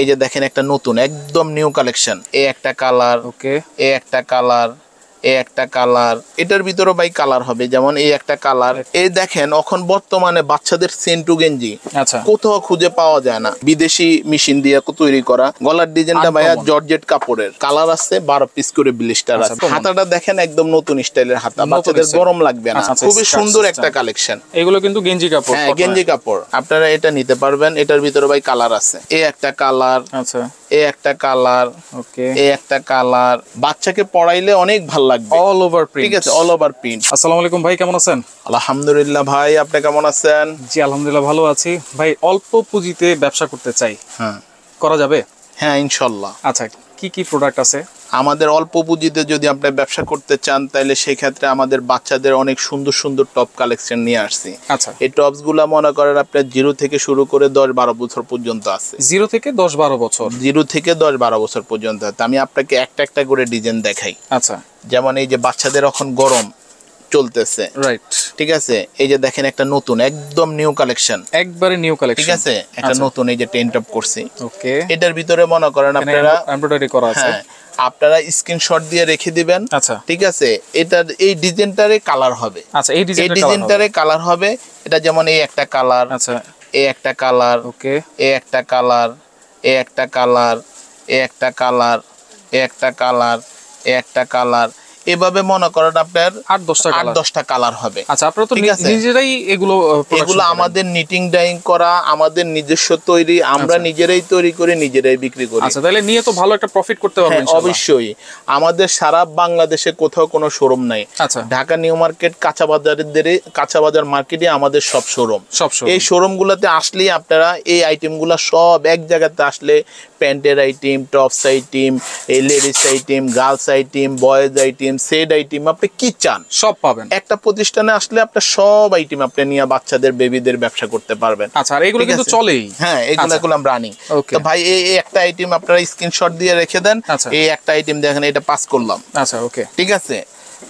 এই যে দেখেন একটা নতুন একদম নিউ কালেকশন এ একটা কালার ওকে এ একটা কালার এ একটা কালার এটার ভিতরে ভাই কালার হবে যেমন এই একটা কালার এই দেখেন এখন বর্তমানে বাচ্চাদের সেন্টু আচ্ছা। গেঞ্জি কোথাও খুঁজে পাওয়া যায় না বিদেশি মেশিন দিয়ে তৈরি করা গলার ডিজাইনটা ভাইয়া জর্জেট কাপড়ের কালার আছে বারো পিস করে ব্লিস্টার আচ্ছা, আছে হাতাটা দেখেন একদম নতুন স্টাইলের হাতা বাচ্চাদের গরম লাগবে না আচ্ছা, খুবই সুন্দর একটা কালেকশন এগুলো কিন্তু গেঞ্জি কাপড় হ্যাঁ গেঞ্জি কাপড় আপনারা এটা নিতে পারবেন এটার ভিতরে ভাই কালার আছে এ একটা কালার আচ্ছা এই একটা কালার ওকে এই একটা কালার বাচ্চাকে পড়াইলে অনেক ভালো আসসালামু আলাইকুম ভাই কেমন আছেন ভাই আপনি কেমন আছেন জি আলহামদুলিল্লাহ ভালো আছি ভাই অল্প পুঁজিতে ব্যবসা করতে চাই হ্যাঁ করা যাবে হ্যাঁ ইনশাল্লাহ আচ্ছা কি কি প্রোডাক্ট আছে আমাদের অল্প পুঁজিতে যদি আপনি ব্যবসা করতে চান তাহলে সেই ক্ষেত্রে আমাদের বাচ্চাদের অনেক সুন্দর সুন্দর টপ কালেকশন নিয়ে আসছি আচ্ছা এই টপস মনে করেন আপনার জিরো থেকে শুরু করে দশ বারো বছর পর্যন্ত আছে জিরো থেকে দশ বারো বছর জিরো থেকে দশ বারো বছর পর্যন্ত আমি আপনাকে একটা একটা করে ডিজাইন দেখাই আচ্ছা যেমন এই যে বাচ্চাদের এখন গরম চলতেছে রাইট ঠিক আছে এই যে দেখেন একটা নতুন একদম নিউ কালেকশন একবারে নিউ কালেকশন ঠিক আছে একটা আচ্ছা। নতুন এই যে টেন টপ করছি ওকে এটার ভিতরে মনে করেন আপনারা এমব্রয়ডারি করা আছে হ্যাঁ। আপনারা স্ক্রিনশট দিয়ে রেখে দিবেন আচ্ছা ঠিক আছে এটার এই ডিজাইনটারে কালার হবে আচ্ছা এই ডিজাইনটারে কালার হবে এটা যেমন এই একটা কালার আচ্ছা এই একটা কালার ওকে এই একটা কালার এই একটা কালার এই একটা কালার এই একটা কালার এই একটা কালার এভাবে মনে করেন আপনার আট দশটা আট দশটা কালার হবে আচ্ছা আপনার নিজেরাই এগুলো uh, এগুলো আমাদের নিটিং ডাইং করা আমাদের নিজস্ব তৈরি আমরা আচ্ছা। নিজেরাই তৈরি করে নিজেরাই বিক্রি করি আচ্ছা তাহলে নিয়ে তো ভালো একটা প্রফিট করতে পারবেন হ্যাঁ, অবশ্যই আমাদের সারা বাংলাদেশে কোথাও কোনো শোরুম নাই আচ্ছা। ঢাকা নিউ মার্কেট কাঁচা বাজারের কাঁচা বাজার মার্কেটে আমাদের সব শোরুম সব এই শোরুম গুলাতে আসলেই আপনারা এই আইটেম গুলা সব এক জায়গাতে আসলে প্যান্টের আইটেম টপস আইটেম এই ladies item girls item boys item সেড আইটেম আপনি কি চান সব পাবেন একটা প্রতিষ্ঠানে আসলে আপনি সব আইটেম আপনি নিয়ে বাচ্চাদের বেবিদের ব্যবসা করতে পারবেন আচ্ছা আর এগুলো কিন্তু চলেই হ্যাঁ এগুলো আচ্ছা। এগুলো আমরা রানিং তো ভাই এই একটা আইটেম আপনারা স্ক্রিনশট দিয়ে রেখে দেন আচ্ছা। এই একটা আইটেম দেখেন এটা পাস করলাম আচ্ছা ওকে ঠিক আছে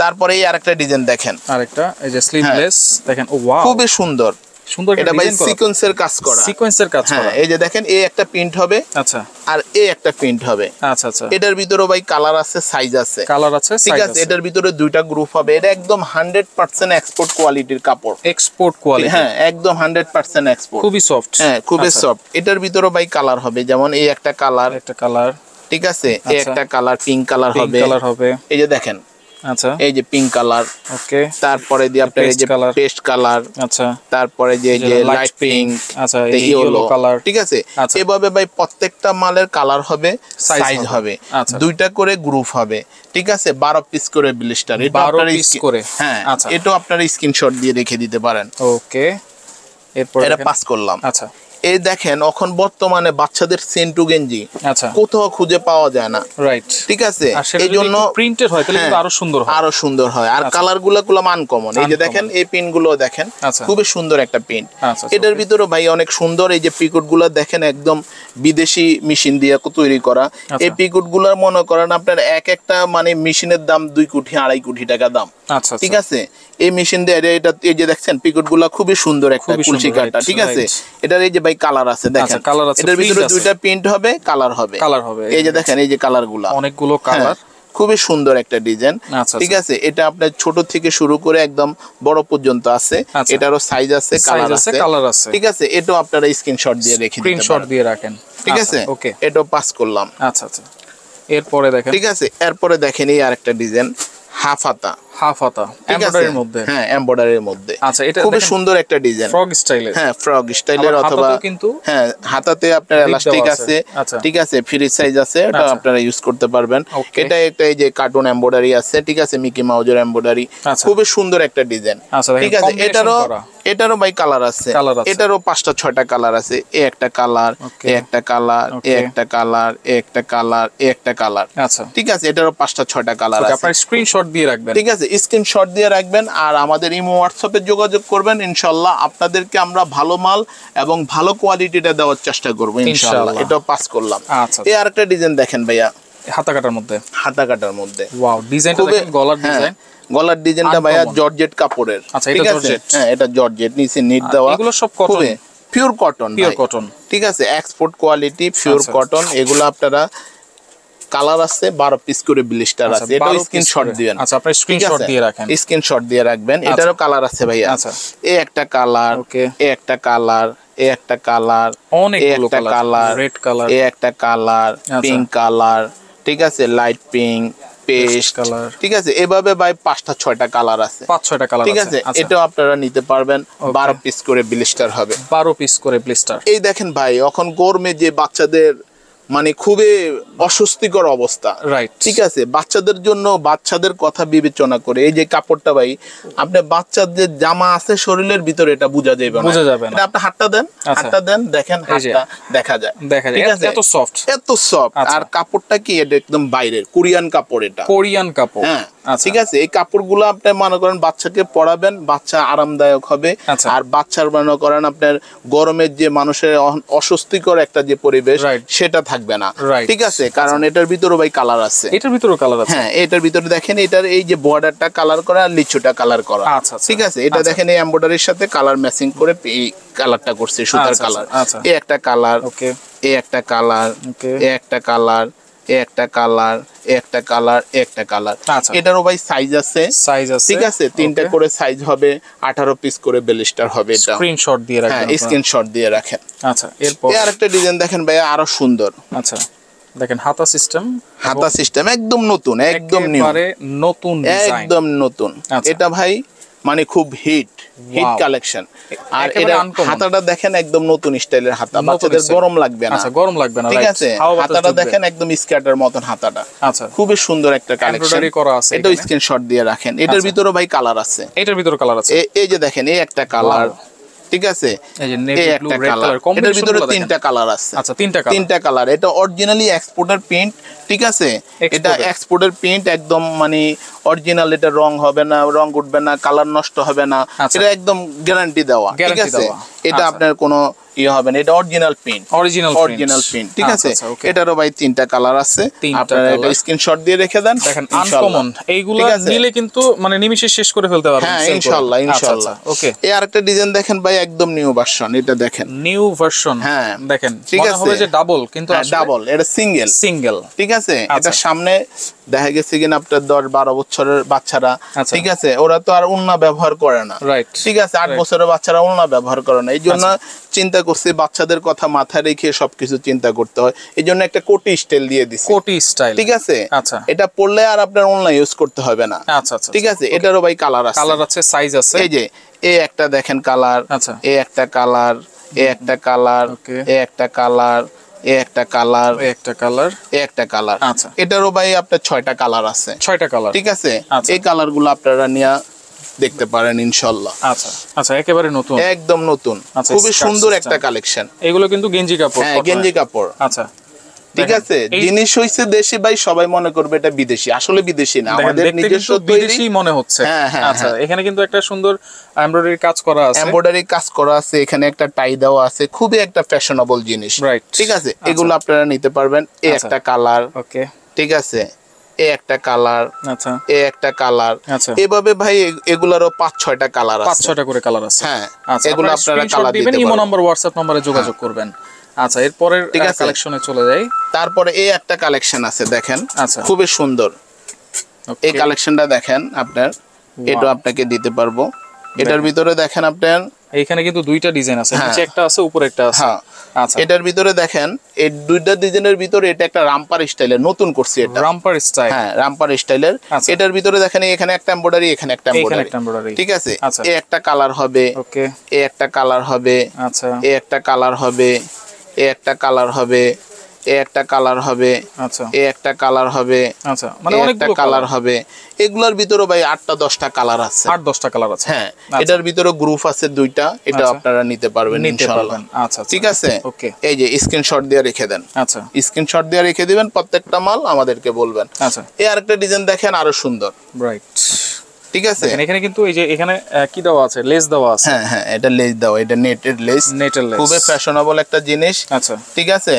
তারপরে এই আরেকটা ডিজাইন দেখেন আরেকটা এই যে স্লিভলেস হ্যাঁ। দেখেন ওয়াও খুবই সুন্দর সুন্দর এটা সিকোয়েন্সের কাজ করা সিকোয়েন্সের কাজ হ্যাঁ, এই যে দেখেন একটা প্রিন্ট হবে আচ্ছা আর একটা প্রিন্ট হবে আচ্ছা আচ্ছা এটার ভিতরে ভাই কালার আছে সাইজ আছে কালার আছে আছে এটার ভিতরে দুইটা গ্রুপ হবে এটা একদম 100% এক্সপোর্ট কোয়ালিটির কাপড় এক্সপোর্ট কোয়ালিটি হ্যাঁ একদম 100% এক্সপোর্ট খুবই সফট হ্যাঁ খুবই সফট আচ্ছা। এটার ভিতরে ভাই কালার হবে যেমন এই একটা কালার একটা কালার ঠিক আছে এই আচ্ছা। একটা কালার পিঙ্ক কালার হবে কালার হবে এই যে দেখেন আচ্ছা। এই যে পিঙ্ক কালার ওকে তারপরে দিয়ে আপনার এই যে পেস্ট কালার আচ্ছা তারপরে যে যে লাইট পিঙ্ক আচ্ছা ইয়েলো কালার ঠিক আছে আচ্ছা। এভাবে ভাই প্রত্যেকটা মালের কালার হবে সাইজ হবে আচ্ছা। দুইটা করে গ্রুপ হবে ঠিক আছে 12 পিস করে ব্লিস্টার এটা আপনার পিস করে হ্যাঁ আচ্ছা এটা আপনার স্ক্রিনশট দিয়ে রেখে দিতে পারেন ওকে এরপর এটা পাস করলাম আচ্ছা এই দেখেন এখন বর্তমানে বাচ্চাদের সেন্টু গেঞ্জি আচ্ছা। কোথাও খুঁজে পাওয়া যায় না রাইট ঠিক আছে এই জন্য প্রিন্টেড হয় তাহলে হ্যাঁ, আরো সুন্দর হয় আরো সুন্দর হয় আর কালার গুলা গুলো মান কমন এই যে দেখেন এই পিন গুলো দেখেন আচ্ছা। খুবই সুন্দর একটা পিন আচ্ছা, এটার ভিতরে ভাই অনেক সুন্দর এই যে পিকুট গুলো দেখেন একদম বিদেশি মেশিন দিয়ে তৈরি করা এই পিকুট গুলার মনে করেন আপনার এক একটা মানে মেশিনের দাম দুই কোটি আড়াই কোটি টাকা দাম ঠিক আছে এই মেশিন দিয়ে এটা এই যে দেখছেন পিকুট গুলা খুবই সুন্দর একটা কুলসি কাটা ঠিক আছে এটার এই যে ভাই কালার আছে আচ্ছা, দেখেন এটার ভিতরে দুইটা প্রিন্ট হবে কালার হবে কালার হবে এই যে দেখেন এই যে কালার গুলা অনেকগুলো কালার হ্যাঁ, খুবই সুন্দর একটা ডিজাইন আচ্ছা, আচ্ছা। ঠিক আছে এটা আপনার ছোট থেকে শুরু করে একদম বড় পর্যন্ত আছে এটারও সাইজ আছে কালার আছে কালার আছে ঠিক আছে এটাও আপনারা স্ক্রিনশট দিয়ে রেখে দিন স্ক্রিনশট দিয়ে রাখেন ঠিক আছে ওকে এটাও পাস করলাম আচ্ছা আচ্ছা এরপরে দেখেন ঠিক আছে এরপরে দেখেন এই আরেকটা ডিজাইন হাফ হাতা হাফ হাতা এমব্রয়ডারির মধ্যে হ্যাঁ এমব্রয়ডারির মধ্যে আচ্ছা এটা খুব সুন্দর একটা ডিজাইন ফ্রগ স্টাইলের হ্যাঁ ফ্রগ স্টাইলের অথবা কিন্তু হ্যাঁ হাতাতে আপনার এলাস্টিক আছে আচ্ছা। ঠিক আছে ফ্রি সাইজ আছে এটা আচ্ছা। আপনারা ইউজ করতে পারবেন এটা একটা এই যে কার্টুন এমব্রয়ডারি আছে ঠিক আছে মিকি মাউজের এমব্রয়ডারি খুবই সুন্দর একটা ডিজাইন আচ্ছা, ঠিক আছে এটারও এটারও ভাই কালার আছে এটারও পাঁচটা ছয়টা কালার আছে এ একটা কালার এ একটা কালার এ একটা কালার এ একটা কালার এ একটা কালার আচ্ছা ঠিক আছে এটারও পাঁচটা ছয়টা কালার আছে আপনার স্ক্রিনশট দিয়ে রাখবেন ঠিক আছে স্ক্রিনশট দিয়ে রাখবেন আর আমাদের ইমো হোয়াটসঅ্যাপে যোগাযোগ করবেন ইনশাল্লাহ আপনাদেরকে আমরা ভালো মাল এবং ভালো কোয়ালিটিটা দেওয়ার চেষ্টা করবো ইনশাল্লাহ এটা পাস করলাম আচ্ছা, আচ্ছা। এই আরেকটা ডিজাইন দেখেন ভাইয়া হাতা কাটার মধ্যে হাতা কাটার মধ্যে ওয়াও ডিজাইনটা দেখেন গলার ডিজাইন হ্যাঁ, গলার ডিজাইনটা ভাইয়া জর্জেট কাপড়ের আচ্ছা এটা জর্জেট হ্যাঁ এটা জর্জেট নিচে নিট দেওয়া এগুলো সব cotton pure cotton pure cotton ঠিক আছে এক্সপোর্ট কোয়ালিটি পিওর কটন এগুলো আপনারা কালার আছে বারো পিস করে ব্লিস্টার আচ্ছা, আছে এটা স্ক্রিনশট দিবেন আচ্ছা আপনি স্ক্রিনশট দিয়ে রাখেন স্ক্রিনশট দিয়ে রাখবেন আচ্ছা। এটারও কালার আছে ভাই আচ্ছা এ একটা কালার এ একটা কালার এ একটা কালার একটা কালার রেড কালার এ একটা কালার পিঙ্ক আচ্ছা। কালার ঠিক আছে লাইট পিঙ্ক পেস্ট কালার ঠিক আছে এভাবে ভাই পাঁচটা ছয়টা কালার আছে পাঁচ ছয়টা কালার ঠিক আছে এটাও আপনারা নিতে পারবেন বারো পিস করে ব্লিস্টার হবে বারো পিস করে ব্লিস্টার এই দেখেন ভাই এখন গরমে যে বাচ্চাদের মানে খুবই অস্বস্তিকর অবস্থা রাইট ঠিক আছে বাচ্চাদের জন্য বাচ্চাদের কথা বিবেচনা করে এই যে কাপড়টা ভাই আপনার বাচ্চাদের জামা আছে শরীরের ভিতরে এটা বোঝা যাবে না বোঝা যাবে না আপনি হাতটা দেন আচ্ছা। হাতটা দেন দেখেন হাতটা দেখা যায় দেখা যায় এত সফট এত সফট আচ্ছা। আর কাপড়টা কি এটা একদম বাইরের কোরিয়ান কাপড় এটা কোরিয়ান কাপড় হ্যাঁ আচ্ছা। ঠিক আছে এই কাপড়গুলো আপনি মনে করেন বাচ্চাকে পড়াবেন বাচ্চা আরামদায়ক হবে আর বাচ্চার মনে করেন আপনার গরমের যে মানুষের অস্বস্তিকর একটা যে পরিবেশ সেটা থাকে থাকবে না ঠিক আছে কারণ এটার ভিতরে ভাই কালার আছে এটার ভিতরে কালার আছে হ্যাঁ এটার ভিতরে দেখেন এটার এই যে বর্ডারটা কালার করা আর লিচুটা কালার করা আচ্ছা, আচ্ছা ঠিক আছে এটা আচ্ছা। দেখেন এই এমব্রয়ডারির সাথে কালার ম্যাচিং করে এই কালারটা করছে সুতার কালার আচ্ছা, এই একটা কালার ওকে এই একটা কালার এই একটা কালার একটা কালার একটা কালার একটা কালার আচ্ছা। এটারও ভাই সাইজ আছে ঠিক আছে তিনটা করে সাইজ হবে 18 পিস করে বেলিস্টার হবে স্ক্রিনশট দিয়ে রাখেন হ্যাঁ স্ক্রিনশট দিয়ে রাখেন আচ্ছা এরপর আরেকটা ডিজাইন দেখেন ভাই আরো সুন্দর আচ্ছা দেখেন হাতা সিস্টেম হাতা সিস্টেম একদম নতুন একদম নতুন একদম নতুন আচ্ছা। এটা ভাই মানে খুব হিট হিট কালেকশন আর এটা হাতাটা দেখেন একদম নতুন স্টাইলের হাতা বাচ্চাদের গরম লাগবে না আচ্ছা গরম লাগবে না ঠিক আছে হাতাটা দেখেন একদম স্কার্টার মতন হাতাটা আচ্ছা খুবই সুন্দর একটা কালেকশন করা আছে এটা স্ক্রিনশট দিয়ে রাখেন এটার আচ্ছা। ভিতরে ভাই কালার আছে এটার ভিতরে কালার আছে এই যে দেখেন এই একটা কালার ঠিক আছে এটার ভিতরে তিনটা কালার আছে আচ্ছা তিনটা তিনটা কালার এটা অরিজিনালি এক্সপোর্টের প্রিন্ট ঠিক আছে এটা এক্সপোর্টের প্রিন্ট একদম মানে অরিজিনাল এটা রং হবে না রং উঠবে না কালার নষ্ট হবে না আচ্ছা। এটা একদম গ্যারান্টি দেওয়া ঠিক আছে এটা আচ্ছা। আপনার কোনো সিঙ্গেল ঠিক আছে এটা আচ্ছা। সামনে দেখা গেছে কিনা আপনার দশ বারো বছরের বাচ্চারা আচ্ছা। ঠিক আছে ওরা তো আর উন্না ব্যবহার করে না ঠিক আছে আট বছরের বাচ্চারা উন্না ব্যবহার করে না এই জন্য আচ্ছা। চিন্তা করছে বাচ্চাদের কথা মাথায় রেখে সবকিছু চিন্তা করতে হয় এই জন্য একটা কোটি স্টাইল দিয়ে দিচ্ছে কোটি স্টাইল ঠিক আছে আচ্ছা এটা পড়লে আর আপনার অনলাইন ইউজ করতে হবে না আচ্ছা আচ্ছা ঠিক আচ্ছা। আছে এটারও ভাই কালার আছে কালার আছে সাইজ আছে এই যে এ একটা দেখেন কালার আচ্ছা এ একটা কালার এ একটা কালার এ একটা কালার এ একটা কালার একটা কালার একটা কালার আচ্ছা এটারও ভাই আপনার ছয়টা কালার আছে ছয়টা কালার ঠিক আছে আচ্ছা। এই গুলো আপনারা নিয়ে দেখতে পারেন ইনশাল্লাহ আচ্ছা আচ্ছা একেবারে নতুন একদম নতুন আচ্ছা, খুবই সুন্দর একটা কালেকশন এগুলো কিন্তু গেঞ্জি কাপড় হ্যাঁ গেঞ্জি কাপড় আচ্ছা ঠিক আছে জিনিস হইছে দেশি ভাই সবাই মনে করবে এটা বিদেশি আসলে বিদেশি না আমাদের নিজস্ব বিদেশি মনে হচ্ছে হ্যাঁ, হ্যাঁ, আচ্ছা হ্যাঁ। এখানে কিন্তু একটা সুন্দর এমব্রয়ডারি কাজ করা আছে এমব্রয়ডারি কাজ করা আছে এখানে একটা টাই দাও আছে খুবই একটা ফ্যাশনেবল জিনিস ঠিক আছে আচ্ছা। এগুলো আপনারা নিতে পারবেন এই আচ্ছা। একটা কালার ওকে ঠিক আছে একটা কালার আচ্ছা এ একটা কালার আচ্ছা এভাবে ভাই এগুলারও পাঁচ ছয়টা কালার আছে পাঁচ ছয়টা করে কালার আছে হ্যাঁ আচ্ছা, এগুলো আপনারা কালার দিবেন ইমো নাম্বার WhatsApp নম্বরে যোগাযোগ হ্যাঁ। করবেন আচ্ছা এরপরের কালেকশনে চলে যাই তারপরে এই একটা কালেকশন আছে দেখেন আচ্ছা খুবই সুন্দর এই কালেকশনটা দেখেন আপনার এটা আপনাকে দিতে পারবো এটার ভিতরে দেখেন আপনার এখানে কিন্তু দুইটা ডিজাইন আছে হ্যাঁ। নিচে একটা আছে উপরে একটা আছে হ্যাঁ। আচ্ছা। এটার ভিতরে দেখেন এই দুইটা ডিজাইনের ভিতরে এটা একটা রামপার স্টাইলের নতুন করছি এটা রামপার স্টাইল হ্যাঁ রামপার স্টাইলের আচ্ছা। এটার ভিতরে দেখেন এখানে একটা এমব্রয়ডারি এখানে একটা এমব্রয়ডারি ঠিক আছে আচ্ছা। এই একটা কালার হবে ওকে এই একটা কালার হবে আচ্ছা এই একটা কালার হবে এই একটা কালার হবে এ একটা কালার হবে আচ্ছা এ একটা কালার হবে আচ্ছা মানে একটা কালার হবে এগুলোর ভিতরে ভাই আটটা দশটা কালার আছে আট দশটা কালার আছে হ্যাঁ আচ্ছা। এটার ভিতরে গ্রুপ আছে দুইটা এটা আচ্ছা। আপনারা নিতে পারবেন ইনশাআল্লাহ আচ্ছা, আচ্ছা ঠিক আছে ওকে এই যে স্ক্রিনশট দিয়ে রেখে দেন আচ্ছা স্ক্রিনশট দিয়ে রেখে দিবেন প্রত্যেকটা মাল আমাদেরকে বলবেন আচ্ছা এই আরেকটা ডিজাইন দেখেন আরো সুন্দর রাইট ঠিক আছে এখানে কিন্তু এই যে এখানে কি দেওয়া আছে লেস দেওয়া আছে হ্যাঁ হ্যাঁ এটা লেস দেওয়া এটা নেটের লেস নেটের লেস খুবই ফ্যাশনেবল একটা জিনিস আচ্ছা ঠিক আছে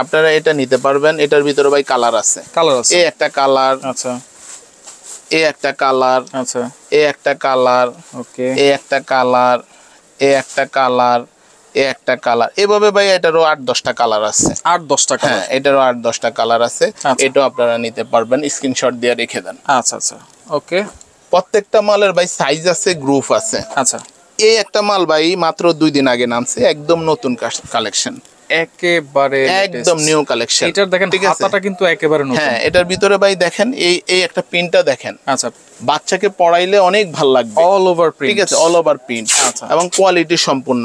আপনারা এটা নিতে পারবেন এটার ভিতরে ভাই কালার আছে কালার আছে এই একটা কালার আচ্ছা এই একটা কালার আচ্ছা এই একটা কালার ওকে এই একটা কালার এই একটা কালার একটা কালার এভাবে ভাই এটারও আট দশটা কালার আছে আট দশটা হ্যাঁ এটারও আট দশটা কালার আছে আচ্ছা। এটাও আপনারা নিতে পারবেন স্ক্রিনশট দিয়ে রেখে দেন আচ্ছা আচ্ছা ওকে প্রত্যেকটা মালের ভাই সাইজ আছে গ্রুপ আছে আচ্ছা এই একটা মাল ভাই মাত্র দুই দিন আগে নামছে একদম নতুন কালেকশন একেবারে একদম নিউ কালেকশন এটার দেখেন হাতাটা কিন্তু একেবারে নতুন হ্যাঁ এটার ভিতরে ভাই দেখেন এই এই একটা প্রিন্টটা দেখেন আচ্ছা বাচ্চাকে পড়াইলে অনেক লাগবে অল ওভার প্রিন্ট ঠিক আছে অল ওভার প্রিন্ট আচ্ছা এবং কোয়ালিটি সম্পূর্ণ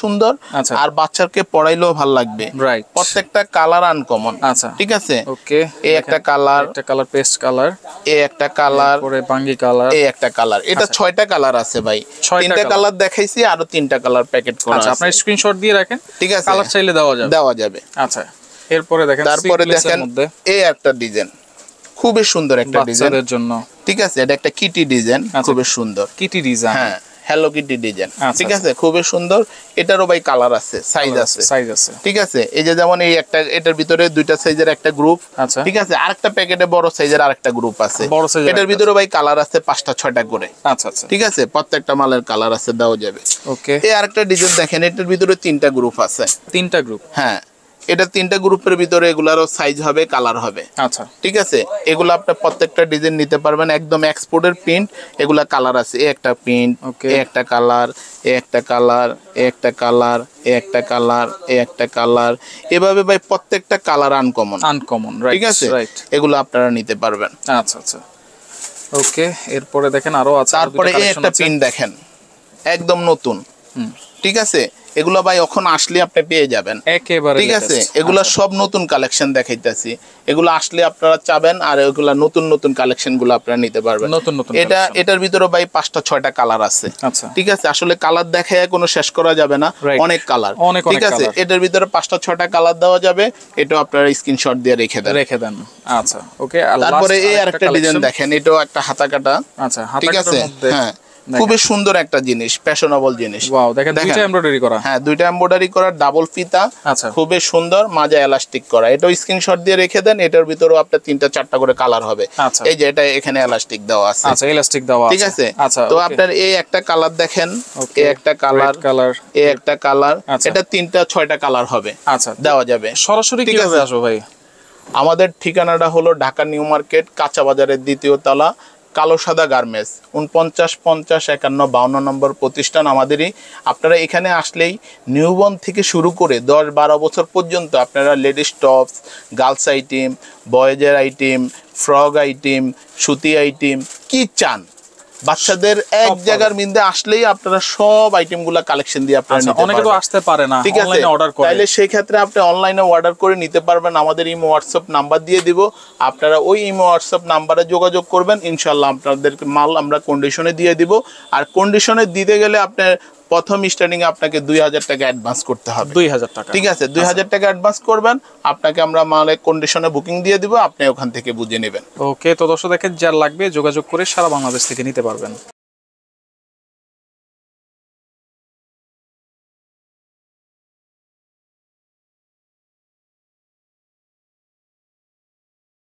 সুন্দর আচ্ছা। আর বাচ্চাকে পড়াইলেও লাগবে রাইট প্রত্যেকটা কালার আনকমন আচ্ছা ঠিক আছে ওকে এই একটা কালার একটা কালার পেস্ট কালার এই একটা কালার পরে বাঙ্গি কালার এই একটা কালার এটা আচ্ছা। ছয়টা কালার আছে ভাই তিনটা কালার দেখাইছি আরো তিনটা কালার প্যাকেট করা আচ্ছা, আছে স্ক্রিনশট দিয়ে রাখেন ঠিক আছে চাইলে দেওয়া যাবে দেওয়া যাবে আচ্ছা এরপরে দেখেন তারপরে দেখেন এই একটা ডিজাইন খুবই সুন্দর একটা ডিজাইনের জন্য ঠিক আছে এটা একটা কিটি ডিজাইন আচ্ছা, খুবই সুন্দর কিটি ডিজাইন হ্যাঁ হ্যালো কিটি ডিজাইন ঠিক আচ্ছা। আছে খুবই সুন্দর এটারও ভাই কালার আছে সাইজ আছে সাইজ আছে ঠিক আছে এই যে যেমন এই একটা এটার ভিতরে দুইটা সাইজের একটা গ্রুপ আচ্ছা। ঠিক আছে আরেকটা প্যাকেটে বড় সাইজের আরেকটা গ্রুপ আছে বড় সাইজ এটার ভিতরে ভাই কালার আছে পাঁচটা ছয়টা করে আচ্ছা আচ্ছা ঠিক আছে প্রত্যেকটা মালের কালার আছে দেওয়া যাবে ওকে এই আরেকটা ডিজাইন দেখেন এটার ভিতরে তিনটা গ্রুপ আছে তিনটা গ্রুপ হ্যাঁ এটা তিনটা গ্রুপের ভিতরে এগুলারও সাইজ হবে কালার হবে আচ্ছা ঠিক আছে এগুলো আপনি প্রত্যেকটা ডিজাইন নিতে পারবেন একদম এক্সপোর্টের প্রিন্ট এগুলা কালার আছে এ একটা প্রিন্ট ওকে একটা কালার এ একটা কালার এ একটা কালার এ একটা কালার এ একটা কালার এভাবে ভাই প্রত্যেকটা কালার আনকমন আনকমন ঠিক আছে এগুলো আপনারা নিতে পারবেন আচ্ছা আচ্ছা ওকে এরপরে দেখেন আরো আছে তারপরে এই একটা প্রিন্ট দেখেন একদম নতুন ঠিক আছে এগুলো ভাই এখন আসলে আপনি পেয়ে যাবেন একেবারে ঠিক আছে এগুলো আচ্ছা। সব নতুন কালেকশন দেখাইতেছি এগুলো আসলে আপনারা চাবেন আর এগুলো নতুন নতুন কালেকশন গুলো আপনারা নিতে পারবেন নতুন নতুন এটা এটার ভিতরে ভাই পাঁচটা ছয়টা কালার আছে আচ্ছা। ঠিক আছে আসলে কালার দেখায় কোনো শেষ করা যাবে না অনেক কালার ঠিক আছে এটার ভিতরে পাঁচটা ছয়টা কালার দেওয়া যাবে এটা আপনারা স্ক্রিনশট দিয়ে রেখে দেন রেখে দেন আচ্ছা ওকে তারপরে এই আরেকটা ডিজাইন দেখেন এটাও একটা হাতা কাটা আচ্ছা ঠিক আছে হ্যাঁ খুবই সুন্দর একটা জিনিস ফ্যাশনেবল জিনিস ওয়াও দেখেন দুইটা এমব্রয়ডারি করা হ্যাঁ দুইটা এমব্রয়ডারি করা ডাবল ফিতা আচ্ছা খুবই সুন্দর মাঝে এলাস্টিক করা এটা স্ক্রিনশট দিয়ে রেখে দেন এটার ভিতরেও আপনার তিনটা চারটা করে কালার হবে আচ্ছা। এই যে এটা এখানে এলাস্টিক দেওয়া আছে আচ্ছা এলাস্টিক দেওয়া ঠিক আছে আচ্ছা তো আপনার এই একটা কালার দেখেন এই একটা কালার কালার এই একটা কালার আচ্ছা। এটা তিনটা ছয়টা কালার হবে আচ্ছা দেওয়া যাবে সরাসরি কি আছে আসো ভাই আমাদের ঠিকানাটা হলো ঢাকা নিউ মার্কেট কাঁচা বাজারের দ্বিতীয় তলা কালো সাদা গার্মেন্টস উনপঞ্চাশ পঞ্চাশ একান্ন বাউন্ন নম্বর প্রতিষ্ঠান আমাদেরই আপনারা এখানে আসলেই নিউবর্ন থেকে শুরু করে দশ বারো বছর পর্যন্ত আপনারা লেডিস টপস গার্লস আইটেম বয়েজের আইটেম ফ্রগ আইটেম সুতি আইটেম কি চান বাচ্চাদের এক জায়গার মিন্দে আসলেই আপনারা সব আইটেম গুলা কালেকশন দিয়ে আপনারা আচ্ছা, নিতে অনেকে তো আসতে পারে না ঠিক আছে অর্ডার করে তাহলে সেই ক্ষেত্রে আপনি অনলাইনে অর্ডার করে নিতে পারবেন আমাদের ইমো হোয়াটসঅ্যাপ নাম্বার দিয়ে দিব আপনারা ওই ইমো হোয়াটসঅ্যাপ নাম্বারে যোগাযোগ করবেন ইনশাআল্লাহ আপনাদের মাল আমরা কন্ডিশনে দিয়ে দিব আর কন্ডিশনে দিতে গেলে আপনার প্রথম স্টার্টিং আপনাকে দুই হাজার টাকা অ্যাডভান্স করতে হবে দুই হাজার টাকা ঠিক আছে দুই হাজার টাকা অ্যাডভান্স করবেন আপনাকে আমরা মালে কন্ডিশনে বুকিং দিয়ে দিব আপনি ওখান থেকে বুঝে নেবেন ওকে তো দর্শক দেখেন যার লাগবে যোগাযোগ করে সারা বাংলাদেশ থেকে নিতে পারবেন